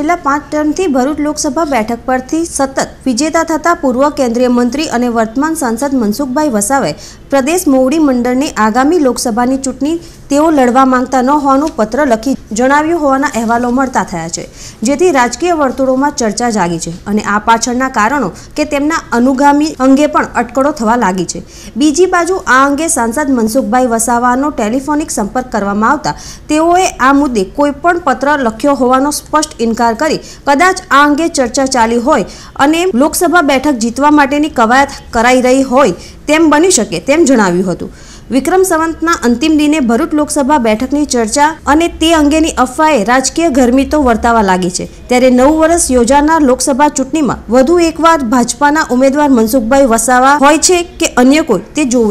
છેલ્લા પાંચ ટર્મથી ભરૂચ લોકસભા બેઠક પરથી સતત વિજેતા થતા પૂર્વ કેન્દ્રીય મંત્રી અને વર્તમાન સાંસદ મનસુખભાઈ વસાવે પ્રદેશ મોવડી મંડળની આગામી લોકસભાની ચૂંટણી તેઓ લડવા માંગતા ન હોવાનું પત્ર લખી જણાવ્યું હોવાના અહેવાલો મળતા થયા છે જેથી રાજકીય વર્તુળોમાં ચર્ચા જાગી છે અને આ પાછળના કારણો કે તેમના અનુગામી અંગે પણ અટકળો થવા લાગી છે બીજી બાજુ આ અંગે સાંસદ મનસુખભાઈ વસાવાનો ટેલિફોનિક સંપર્ક કરવામાં આવતા તેઓએ આ મુદ્દે કોઈપણ પત્ર લખ્યો હોવાનો સ્પષ્ટ ઇનકાર પસાર કરી કદાચ આ અંગે ચર્ચા ચાલી હોય અને લોકસભા બેઠક જીતવા માટેની કવાયત કરાઈ રહી હોય તેમ બની શકે તેમ જણાવ્યું હતું વિક્રમ સંવંતના અંતિમ દિને ભરૂચ લોકસભા બેઠકની ચર્ચા અને તે અંગેની અફવાએ રાજકીય ગરમી તો વર્તાવા લાગી છે ત્યારે નવું વર્ષ યોજાનાર લોકસભા ચૂંટણીમાં વધુ એકવાર ભાજપાના ઉમેદવાર મનસુખભાઈ વસાવા હોય છે કે અન્ય કોઈ તે જોવું